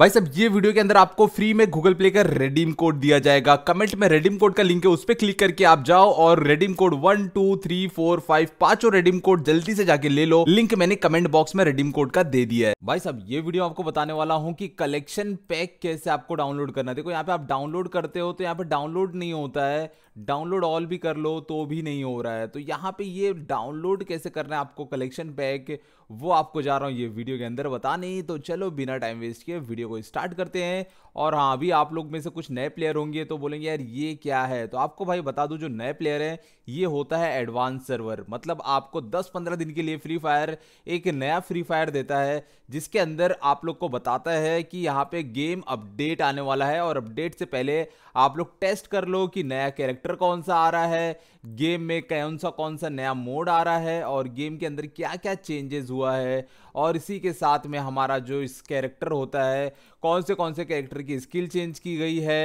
भाई साहब ये वीडियो के अंदर आपको फ्री में गूगल प्ले का रेडीम कोड दिया जाएगा कमेंट में रेडीम कोड का लिंक है उस पर क्लिक करके आप जाओ और redeem code one two three four five पांचों रेडीम कोड जल्दी से जाके ले लो लिंक मैंने कमेंट बॉक्स में रेडीम कोड का दे दिया है भाई साहब ये वीडियो आपको बताने वाला हूँ की कलेक्शन पैक कैसे आपको डाउनलोड करना देखो यहाँ पे आप डाउनलोड करते हो तो यहाँ पे डाउनलोड नहीं होता है डाउनलोड ऑल भी कर लो तो भी नहीं हो रहा है तो यहाँ पे ये डाउनलोड कैसे करना है आपको कलेक्शन पैक वो आपको जा रहा हूँ ये वीडियो के अंदर बता नहीं तो चलो बिना टाइम वेस्ट किए वीडियो को स्टार्ट करते हैं और हाँ अभी आप लोग में से कुछ नए प्लेयर होंगे तो बोलेंगे यार ये क्या है तो आपको भाई बता दूँ जो नए प्लेयर हैं ये होता है एडवांस सर्वर मतलब आपको दस पंद्रह दिन के लिए फ्री फायर एक नया फ्री फायर देता है जिसके अंदर आप लोग को बताता है कि यहाँ पर गेम अपडेट आने वाला है और अपडेट से पहले आप लोग टेस्ट कर लो कि नया कैरेक्टर कैरेक्टर कौन सा आ रहा है गेम में कौन सा कौन सा नया मोड आ रहा है और गेम के अंदर क्या क्या चेंजेस हुआ है और इसी के साथ में हमारा जो इस कैरेक्टर होता है कौन से कौन से कैरेक्टर की स्किल चेंज की गई है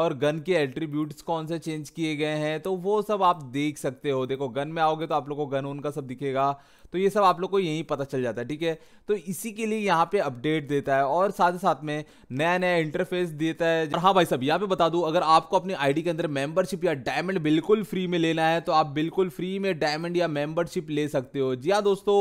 और गन के एट्रीब्यूट्स कौन से चेंज किए गए हैं तो वो सब आप देख सकते हो देखो गन में आओगे तो आप लोग को गन उनका सब दिखेगा तो ये सब आप लोग को यहीं पता चल जाता है ठीक है तो इसी के लिए यहाँ पे अपडेट देता है और साथ ही साथ में नया नया इंटरफेस देता है हाँ भाई सब यहाँ पे बता दूँ अगर आपको अपनी आईडी के अंदर मेंबरशिप या डायमंड बिल्कुल फ्री में लेना है तो आप बिल्कुल फ्री में डायमंड या मेंबरशिप ले सकते हो जी हाँ दोस्तों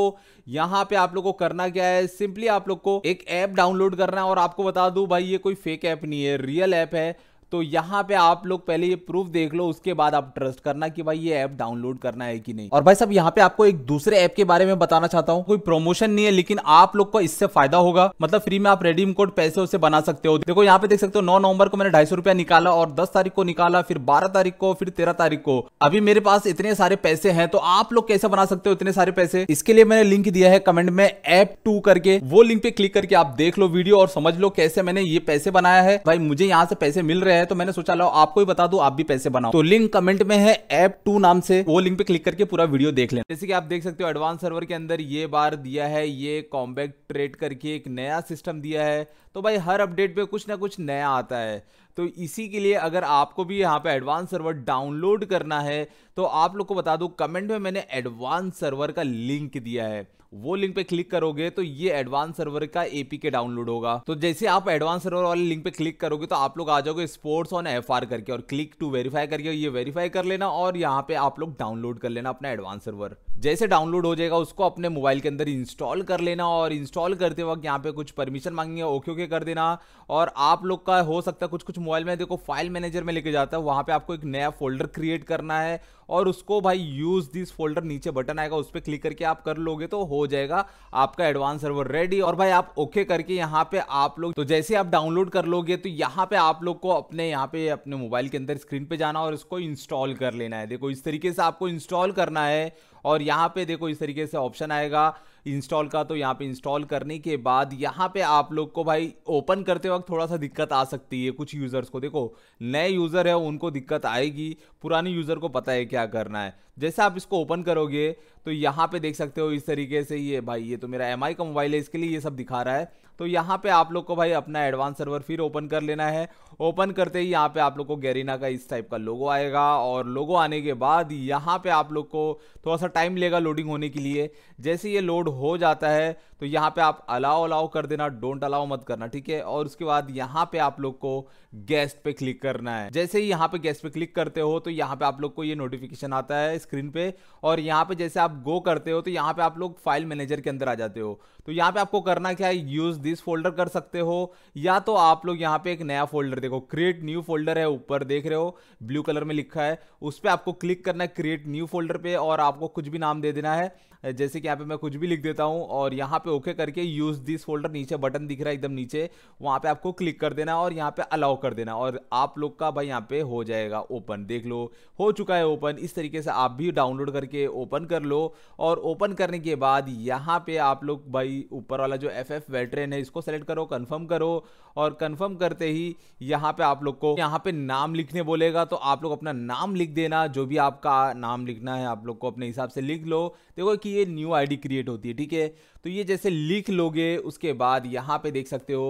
यहाँ पे आप लोग को करना क्या है सिंपली आप लोग को एक ऐप डाउनलोड करना है और आपको बता दू भाई ये कोई फेक ऐप नहीं है रियल ऐप है तो यहाँ पे आप लोग पहले ये प्रूफ देख लो उसके बाद आप ट्रस्ट करना कि भाई ये ऐप डाउनलोड करना है कि नहीं और भाई सब यहाँ पे आपको एक दूसरे ऐप के बारे में बताना चाहता हूँ कोई प्रमोशन नहीं है लेकिन आप लोग को इससे फायदा होगा मतलब फ्री में आप रेडीम कोड पैसे उसे बना सकते हो देखो यहाँ पे देख सकते हो नौ नवंबर को मैंने ढाई रुपया निकाला और दस तारीख को निकाला फिर बारह तारीख को फिर तेरह तारीख को अभी मेरे पास इतने सारे पैसे है तो आप लोग कैसे बना सकते हो इतने सारे पैसे इसके लिए मैंने लिंक दिया है कमेंट में ऐप टू करके वो लिंक पे क्लिक करके आप देख लो वीडियो और समझ लो कैसे मैंने ये पैसे बनाया है भाई मुझे यहाँ से पैसे मिल रहे हैं है तो मैंने सोचा लो आपको ही बता दो आप भी पैसे बनाओ तो लिंक कमेंट में है एप टू नाम से वो लिंक पे क्लिक करके पूरा वीडियो देख लेना जैसे कि आप देख सकते हो एडवांस सर्वर के अंदर ये बार दिया है ये कॉम्बैक्ट ट्रेड करके एक नया सिस्टम दिया है तो भाई हर अपडेट पे कुछ ना कुछ नया आता है तो इसी के लिए अगर आपको भी यहाँ पे एडवांस सर्वर डाउनलोड करना है तो आप लोग को बता दो कमेंट में मैंने एडवांस सर्वर का लिंक दिया है वो लिंक पे क्लिक करोगे तो ये एडवांस सर्वर का एपीके डाउनलोड होगा तो जैसे आप एडवांस सर्वर वाले लिंक पे क्लिक करोगे तो आप लोग आ जाओगे स्पोर्ट्स ऑन एफ करके और क्लिक टू वेरीफाई करके ये वेरीफाई कर लेना और यहाँ पे आप लोग डाउनलोड कर लेना अपना एडवांस सर्वर जैसे डाउनलोड हो जाएगा उसको अपने मोबाइल के अंदर इंस्टॉल कर लेना और इंस्टॉल करते वक्त यहाँ पे कुछ परमिशन मांगेंगे ओके ओके कर देना और आप लोग का हो सकता है कुछ कुछ मोबाइल में देखो फाइल मैनेजर में लेके जाता है वहां पे आपको एक नया फोल्डर क्रिएट करना है और उसको भाई यूज़ दिस फोल्डर नीचे बटन आएगा उस पर क्लिक करके आप कर लोगे तो हो जाएगा आपका एडवांस सर्वर रेडी और भाई आप ओके करके यहाँ पे आप लोग तो जैसे आप डाउनलोड कर लोगे तो यहाँ पे आप लोग को अपने यहाँ पे अपने मोबाइल के अंदर स्क्रीन पे जाना और इसको इंस्टॉल कर लेना है देखो इस तरीके से आपको इंस्टॉल करना है और यहाँ पे देखो इस तरीके से ऑप्शन आएगा इंस्टॉल का तो यहाँ पे इंस्टॉल करने के बाद यहाँ पे आप लोग को भाई ओपन करते वक्त थोड़ा सा दिक्कत आ सकती है कुछ यूज़र्स को देखो नए यूज़र है उनको दिक्कत आएगी पुराने यूज़र को पता है क्या करना है जैसे आप इसको ओपन करोगे तो यहाँ पे देख सकते हो इस तरीके से ये भाई ये तो मेरा एम का मोबाइल है इसके लिए ये सब दिखा रहा है तो यहाँ पे आप लोग को भाई अपना एडवांस सर्वर फिर ओपन कर लेना है ओपन करते ही यहाँ पे आप लोग को गैरिना का इस टाइप का लोगो आएगा और लोगो आने के बाद यहाँ पे आप लोग को थोड़ा सा टाइम लेगा लोडिंग होने के लिए जैसे ये लोड हो जाता है तो यहाँ पे आप अलाव अलाउ कर देना डोंट अलाउ मत करना ठीक है और उसके बाद यहाँ पे आप लोग को गेस्ट पे क्लिक करना है जैसे ही यहाँ पे गेस्ट पे क्लिक करते हो तो यहाँ पे आप लोग को ये नोटिफिकेशन आता है स्क्रीन पे और यहाँ पे जैसे आप गो करते हो तो यहाँ पे आप लोग फाइल मैनेजर के अंदर आ जाते हो तो यहाँ पे आपको करना क्या है यूज दिस फोल्डर कर सकते हो या तो आप लोग यहाँ पे एक नया फोल्डर देखो क्रिएट न्यू फोल्डर है ऊपर देख रहे हो ब्लू कलर में लिखा है उस पर आपको क्लिक करना है क्रिएट न्यू फोल्डर पे और आपको कुछ भी नाम दे देना है जैसे कि यहाँ पे मैं कुछ भी लिख देता हूँ और यहाँ पे ओके करके यूज़ दिस फोल्डर नीचे बटन दिख रहा है एकदम नीचे वहाँ पे आपको क्लिक कर देना और यहाँ पे अलाउ कर देना और आप लोग का भाई यहाँ पे हो जाएगा ओपन देख लो हो चुका है ओपन इस तरीके से आप भी डाउनलोड करके ओपन कर लो और ओपन करने के बाद यहाँ पे आप लोग भाई ऊपर वाला जो एफ एफ है इसको सेलेक्ट करो कन्फर्म करो और कन्फर्म करते ही यहाँ पे आप लोग को यहाँ पे नाम लिखने बोलेगा तो आप लोग अपना नाम लिख देना जो भी आपका नाम लिखना है आप लोग को अपने हिसाब से लिख लो देखो कि ये न्यू आईडी क्रिएट होती है ठीक है तो ये जैसे लिख लोगे उसके बाद यहाँ पे देख सकते हो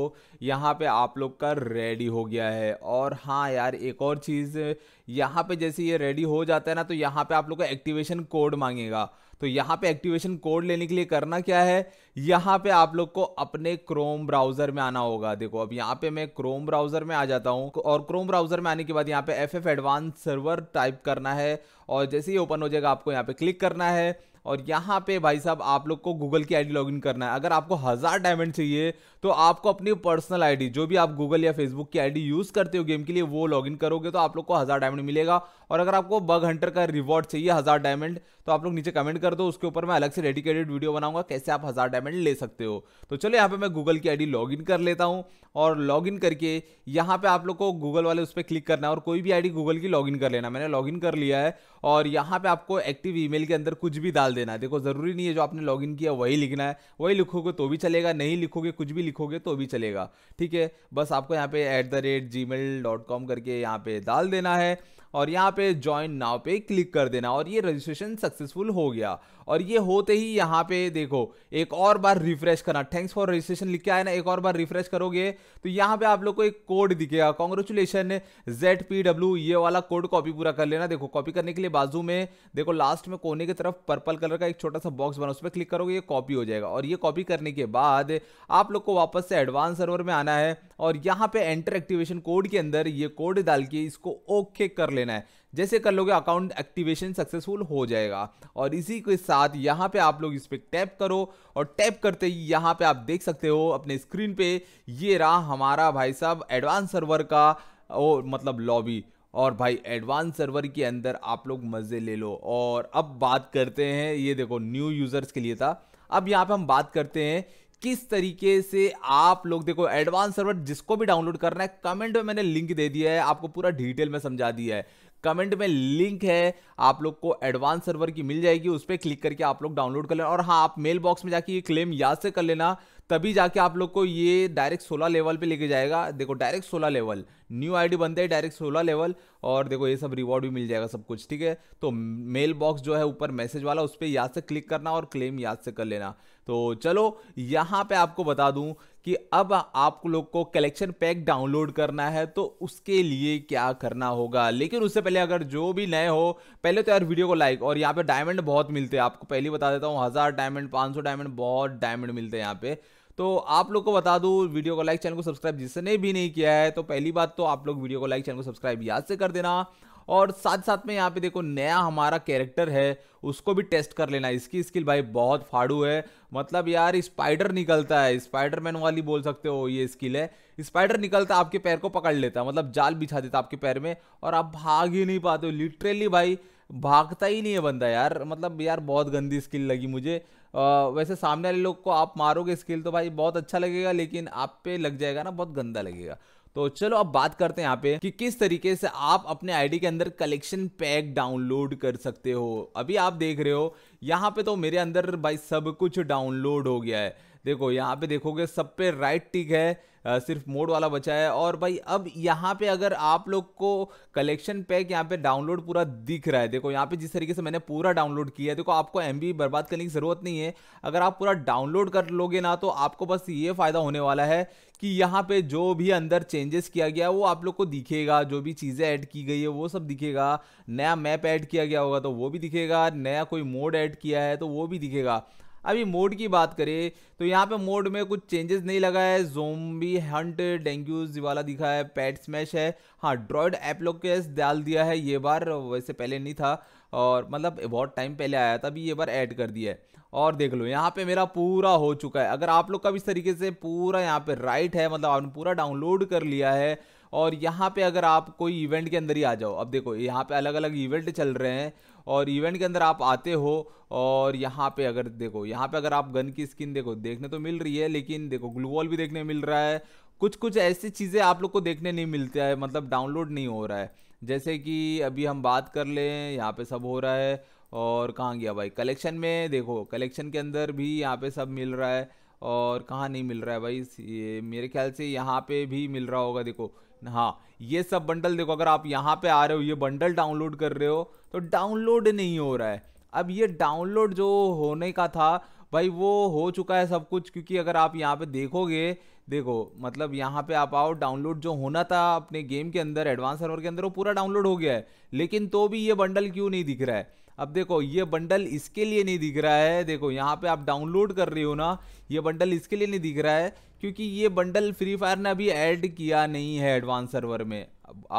यहाँ पे आप लोग का रेडी हो गया है और हाँ यार एक और चीज़ यहाँ पे जैसे ये रेडी हो जाता है ना तो यहाँ पे आप लोग का एक्टिवेशन कोड मांगेगा तो यहाँ पे एक्टिवेशन कोड लेने के लिए करना क्या है यहाँ पे आप लोग को अपने क्रोम ब्राउजर में आना होगा देखो अब यहाँ पे मैं क्रोम ब्राउजर में आ जाता हूँ और क्रोम ब्राउजर में आने के बाद यहाँ पे F F advance server type करना है और जैसे ही ओपन हो जाएगा आपको यहाँ पे क्लिक करना है और यहाँ पे भाई साहब आप लोग को गूगल की आईडी लॉगिन करना है अगर आपको हज़ार डायमंड चाहिए तो आपको अपनी पर्सनल आईडी जो भी आप गूगल या फेसबुक की आईडी यूज़ करते हो गेम के लिए वो लॉगिन करोगे तो आप लोग को हज़ार डायमंड मिलेगा और अगर आपको बग हंटर का रिवॉर्ड चाहिए हज़ार डायमंड तो आप लोग नीचे कमेंट कर दो उसके ऊपर मैं अलग से डेडिकेटेड वीडियो बनाऊंगा कैसे आप हज़ार डायमंड ले सकते हो तो चलो यहाँ पे मैं गूगल की आई डी कर लेता हूँ और लॉगिन करके यहाँ पे आप लोग को गूगल वाले उस पर क्लिक करना है और कोई भी डी गूगल की लॉगिन कर लेना मैंने लॉगिन कर लिया है और यहाँ पे आपको एक्टिव ईमेल के अंदर कुछ भी डाल डाल देना है देखो ज़रूरी नहीं है जो आपने लॉगिन किया वही लिखना है वही लिखोगे तो भी चलेगा नहीं लिखोगे कुछ भी लिखोगे तो भी चलेगा ठीक है बस आपको यहाँ पे at the rate gmail dot com करके यहाँ पे डाल देना है और यहाँ पे ज्वाइन नाव पे क्लिक कर देना और ये रजिस्ट्रेशन सक्सेसफुल हो गया और ये होते ही यहाँ पे देखो एक और बार रिफ्रेश करना थैंक्स फॉर रजिस्ट्रेशन लिख के आए ना एक और बार रिफ्रेश करोगे तो यहाँ पे आप लोग को एक कोड दिखेगा कॉन्ग्रेचुलेशन जेड पी डब्ल्यू ये वाला कोड कॉपी पूरा कर लेना देखो कॉपी करने के लिए बाजू में देखो लास्ट में कोने की तरफ पर्पल कलर का एक छोटा सा बॉक्स बना उस पर क्लिक करोगे ये कॉपी हो जाएगा और ये कॉपी करने के बाद आप लोग को वापस से एडवांस सर्वर में आना है और यहाँ पे एंटर एक्टिवेशन कोड के अंदर ये कोड डाल के इसको ओके कर लेना है जैसे कर लोगे अकाउंट एक्टिवेशन सक्सेसफुल हो जाएगा और इसी के साथ यहाँ पे आप लोग इस पर टैप करो और टैप करते ही यहाँ पे आप देख सकते हो अपने स्क्रीन पे ये रहा हमारा भाई साहब एडवांस सर्वर का ओ मतलब लॉबी और भाई एडवांस सर्वर के अंदर आप लोग मज़े ले लो और अब बात करते हैं ये देखो न्यू यूज़र्स के लिए था अब यहाँ पे हम बात करते हैं किस तरीके से आप लोग देखो एडवांस सर्वर जिसको भी डाउनलोड करना है कमेंट में मैंने लिंक दे दिया है आपको पूरा डिटेल में समझा दिया है कमेंट में लिंक है आप लोग को एडवांस सर्वर की मिल जाएगी उस पर क्लिक करके आप लोग डाउनलोड कर लेना और हाँ आप मेल बॉक्स में जाके ये क्लेम याद से कर लेना तभी जाके आप लोग को ये डायरेक्ट सोलह लेवल पे लेके जाएगा देखो डायरेक्ट सोलह लेवल न्यू आईडी बनते है डायरेक्ट सोलह लेवल और देखो ये सब रिवॉर्ड भी मिल जाएगा सब कुछ ठीक है तो मेल बॉक्स जो है ऊपर मैसेज वाला उस पर याद से क्लिक करना और क्लेम याद से कर लेना तो चलो यहाँ पे आपको बता दूँ कि अब आप लोग को कलेक्शन पैक डाउनलोड करना है तो उसके लिए क्या करना होगा लेकिन उससे पहले अगर जो भी नए हो पहले तो यार वीडियो को लाइक और यहाँ पे डायमंड बहुत मिलते हैं आपको पहले बता देता हूँ हज़ार डायमंड पाँच सौ डायमंड बहुत डायमंड मिलते हैं यहाँ पे तो आप लोग को बता दूँ वीडियो को लाइक चैनल को सब्सक्राइब जिसने भी नहीं किया है तो पहली बात तो आप लोग वीडियो को लाइक चैनल को सब्सक्राइब याद से कर देना और साथ साथ में यहाँ पे देखो नया हमारा कैरेक्टर है उसको भी टेस्ट कर लेना इसकी स्किल भाई बहुत फाड़ू है मतलब यार स्पाइडर निकलता है स्पाइडरमैन वाली बोल सकते हो ये स्किल है स्पाइडर निकलता आपके पैर को पकड़ लेता मतलब जाल बिछा देता आपके पैर में और आप भाग ही नहीं पाते हो लिटरेली भाई भागता ही नहीं है बंदा यार मतलब यार बहुत गंदी स्किल लगी मुझे वैसे सामने वाले लोग को आप मारोगे स्किल तो भाई बहुत अच्छा लगेगा लेकिन आप पे लग जाएगा ना बहुत गंदा लगेगा तो चलो अब बात करते हैं यहाँ पे कि किस तरीके से आप अपने आईडी के अंदर कलेक्शन पैक डाउनलोड कर सकते हो अभी आप देख रहे हो यहाँ पे तो मेरे अंदर भाई सब कुछ डाउनलोड हो गया है देखो यहाँ पे देखोगे सब पे राइट टिक है सिर्फ मोड वाला बचा है और भाई अब यहाँ पे अगर आप लोग को कलेक्शन पैक यहाँ पे डाउनलोड पूरा दिख रहा है देखो यहाँ पे जिस तरीके से मैंने पूरा डाउनलोड किया है देखो आपको एम बर्बाद करने की ज़रूरत नहीं है अगर आप पूरा डाउनलोड कर लोगे ना तो आपको बस ये फ़ायदा होने वाला है कि यहाँ पे जो भी अंदर चेंजेस किया गया वो आप लोग को दिखेगा जो भी चीज़ें ऐड की गई है वो सब दिखेगा नया मैप ऐड किया गया होगा तो वो भी दिखेगा नया कोई मोड ऐड किया है तो वो भी दिखेगा अभी मोड की बात करें तो यहाँ पे मोड में कुछ चेंजेस नहीं लगा है जोम्बी हंट डेंगू वाला दिखा है पैट स्मैश है हाँ ड्रॉइड एप्लोकेस डाल दिया है ये बार वैसे पहले नहीं था और मतलब बहुत टाइम पहले आया था अभी ये बार ऐड कर दिया है और देख लो यहाँ पे मेरा पूरा हो चुका है अगर आप लोग का भी इस तरीके से पूरा यहाँ पे राइट है मतलब आपने पूरा डाउनलोड कर लिया है और यहाँ पे अगर आप कोई इवेंट के अंदर ही आ जाओ अब देखो यहाँ पे अलग अलग इवेंट चल रहे हैं और इवेंट के अंदर आप आते हो और यहाँ पे अगर देखो यहाँ पे अगर आप गन की स्किन देखो देखने तो मिल रही है लेकिन देखो ग्लूवॉल भी देखने मिल रहा है कुछ कुछ ऐसी चीज़ें आप लोग को देखने नहीं मिलती है मतलब डाउनलोड नहीं हो रहा है जैसे कि अभी हम बात कर लें यहाँ पे सब हो रहा है और कहाँ गया भाई कलेक्शन में देखो कलेक्शन के अंदर भी यहाँ पे सब मिल रहा है और कहाँ नहीं मिल रहा है भाई ये मेरे ख्याल से यहाँ पे भी मिल रहा होगा देखो हाँ ये सब बंडल देखो अगर आप यहाँ पे आ रहे हो ये बंडल डाउनलोड कर रहे हो तो डाउनलोड नहीं हो रहा है अब ये डाउनलोड जो होने का था भाई वो हो चुका है सब कुछ क्योंकि अगर आप यहाँ पे देखोगे देखो मतलब यहाँ पे आप आओ डाउनलोड जो होना था अपने गेम के अंदर एडवांस सर्वर के अंदर वो पूरा डाउनलोड हो गया है लेकिन तो भी ये बंडल क्यों नहीं दिख रहा है अब देखो ये बंडल इसके लिए नहीं दिख रहा है देखो यहाँ पे आप डाउनलोड कर रही हो ना ये बंडल इसके लिए नहीं दिख रहा है क्योंकि ये बंडल फ्री फायर ने अभी ऐड किया नहीं है एडवांस सर्वर में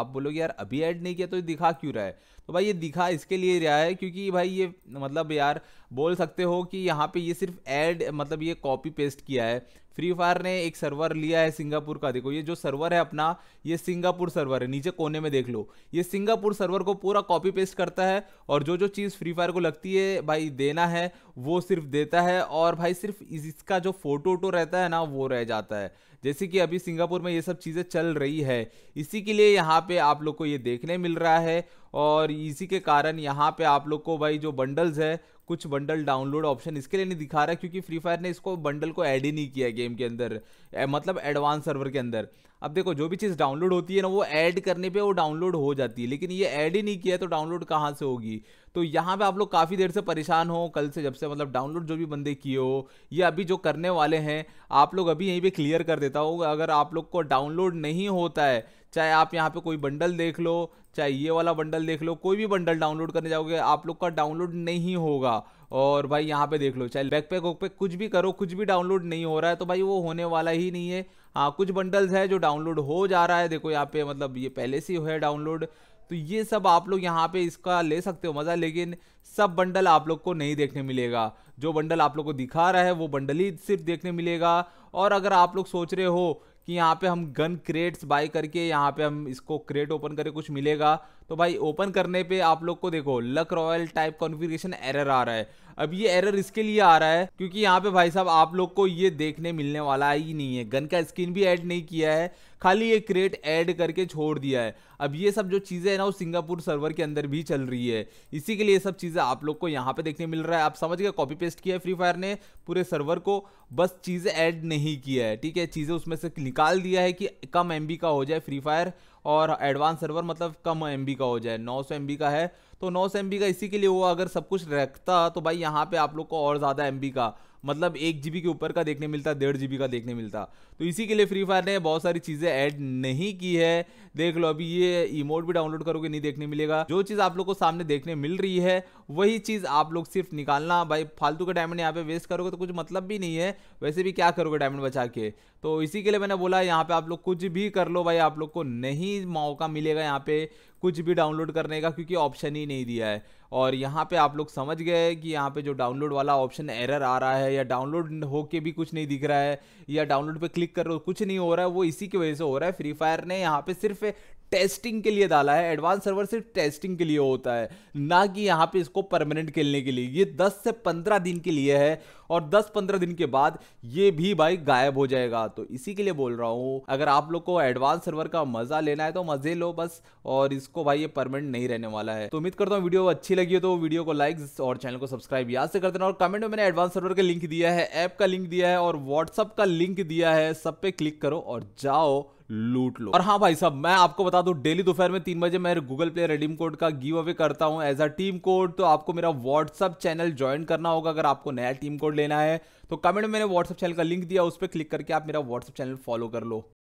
आप बोलोगे यार अभी ऐड नहीं किया तो ये दिखा क्यों रहा है तो भाई ये दिखा इसके लिए रहा है क्योंकि भाई ये मतलब यार बोल सकते हो कि यहाँ पे ये सिर्फ ऐड मतलब ये कॉपी पेस्ट किया है फ्री फायर ने एक सर्वर लिया है सिंगापुर का देखो ये जो सर्वर है अपना ये सिंगापुर सर्वर है नीचे कोने में देख लो ये सिंगापुर सर्वर को पूरा कॉपी पेस्ट करता है और जो जो चीज़ फ्री फायर को लगती है भाई देना है वो सिर्फ देता है और भाई सिर्फ इसका जो फोटो वोटो रहता है ना वो रह जाता है जैसे कि अभी सिंगापुर में ये सब चीज़ें चल रही है इसी के लिए यहाँ पे आप लोग को ये देखने मिल रहा है और इसी के कारण यहाँ पे आप लोग को भाई जो बंडल्स है कुछ बंडल डाउनलोड ऑप्शन इसके लिए नहीं दिखा रहा है क्योंकि फ्री फायर ने इसको बंडल को ऐड ही नहीं किया गेम के अंदर मतलब एडवांस सर्वर के अंदर अब देखो जो भी चीज़ डाउनलोड होती है ना वो ऐड करने पे वो डाउनलोड हो जाती है लेकिन ये ऐड ही नहीं किया तो डाउनलोड कहाँ से होगी तो यहाँ पे आप लोग काफ़ी देर से परेशान हो कल से जब से मतलब डाउनलोड जो भी बंदे किए हो ये अभी जो करने वाले हैं आप लोग अभी यहीं पर क्लियर कर देता हूँ अगर आप लोग को डाउनलोड नहीं होता है चाहे आप यहाँ पे कोई बंडल देख लो चाहे ये वाला बंडल देख लो कोई भी बंडल डाउनलोड करने जाओगे आप लोग का डाउनलोड नहीं होगा और भाई यहाँ पे देख लो चाहे वैक वैकपैक कुछ भी करो कुछ भी डाउनलोड नहीं हो रहा है तो भाई वो होने वाला ही नहीं है हाँ कुछ बंडल्स है जो डाउनलोड हो जा रहा है देखो यहाँ पे मतलब ये पहले से है डाउनलोड तो ये सब आप लोग यहाँ पे इसका ले सकते हो मज़ा लेकिन सब बंडल आप लोग को नहीं देखने मिलेगा जो बंडल आप लोग को दिखा रहा है वो बंडल ही सिर्फ देखने मिलेगा और अगर आप लोग सोच रहे हो कि यहाँ पे हम गन क्रेट्स बाय करके यहाँ पे हम इसको क्रेट ओपन करके कुछ मिलेगा तो भाई ओपन करने पे आप लोग को देखो luck royale type configuration error आ रहा है अब ये एरर इसके लिए आ रहा है क्योंकि यहाँ पे भाई साहब आप लोग को ये देखने मिलने वाला ही नहीं है गन का स्किन भी ऐड नहीं किया है खाली ये क्रेट ऐड करके छोड़ दिया है अब ये सब जो चीज़ें हैं ना वो सिंगापुर सर्वर के अंदर भी चल रही है इसी के लिए सब चीज़ें आप लोग को यहाँ पे देखने मिल रहा है आप समझ गए कॉपी पेस्ट किया है फ्री फायर ने पूरे सर्वर को बस चीज़ें ऐड नहीं किया है ठीक है चीज़ें उसमें से निकाल दिया है कि कम एम का हो जाए फ्री फायर और एडवांस सर्वर मतलब कम एम का हो जाए नौ सौ का है तो नौ सौ एम का इसी के लिए वो अगर सब कुछ रखता तो भाई यहाँ पे आप लोग को और ज़्यादा एम का मतलब एक जी के ऊपर का देखने मिलता डेढ़ जी का देखने मिलता तो इसी के लिए फ्री फायर ने बहुत सारी चीज़ें ऐड नहीं की है देख लो अभी ये इमोट भी डाउनलोड करोगे नहीं देखने मिलेगा जो चीज़ आप लोग को सामने देखने मिल रही है वही चीज़ आप लोग सिर्फ निकालना भाई फालतू का डायमंड यहाँ पे वेस्ट करोगे तो कुछ मतलब भी नहीं है वैसे भी क्या करोगे डायमंड बचा के तो इसी के लिए मैंने बोला यहाँ पे आप लोग कुछ भी कर लो भाई आप लोग को नहीं मौका मिलेगा यहाँ पे कुछ भी डाउनलोड करने का क्योंकि ऑप्शन ही नहीं दिया है और यहाँ पे आप लोग समझ गए कि यहाँ पे जो डाउनलोड वाला ऑप्शन एरर आ रहा है या डाउनलोड हो के भी कुछ नहीं दिख रहा है या डाउनलोड पे क्लिक कर रहे हो कुछ नहीं हो रहा है वो इसी की वजह से हो रहा है फ्री फायर ने यहाँ पे सिर्फ टेस्टिंग के लिए डाला है एडवांस सर्वर सिर्फ टेस्टिंग के लिए होता है ना कि यहाँ पे इसको परमानेंट खेलने के लिए ये 10 से 15 दिन के लिए है और 10-15 दिन के बाद ये भी भाई गायब हो जाएगा तो इसी के लिए बोल रहा हूँ अगर आप लोग को एडवांस सर्वर का मजा लेना है तो मजे लो बस और इसको भाई ये परमानेंट नहीं रहने वाला है तो उम्मीद करता हूँ वीडियो अच्छी लगी हो तो वीडियो को लाइक और चैनल को सब्सक्राइब याद से कर देना और कमेंट में मैंने एडवांस सर्वर का लिंक दिया है ऐप का लिंक दिया है और व्हाट्सअप का लिंक दिया है सब पे क्लिक करो और जाओ लूट लो और हाँ भाई साहब मैं आपको बता दूं डेली दोपहर में तीन बजे मैं गूगल प्ले रेडीम कोड का गिव अवे करता हूं एज अ टीम कोड तो आपको मेरा व्हाट्सअप चैनल ज्वाइन करना होगा अगर आपको नया टीम कोड लेना है तो कमेंट में मैंने व्हाट्सअप चैनल का लिंक दिया उस पर क्लिक करके आप मेरा व्हाट्सअप चैनल फॉलो कर लो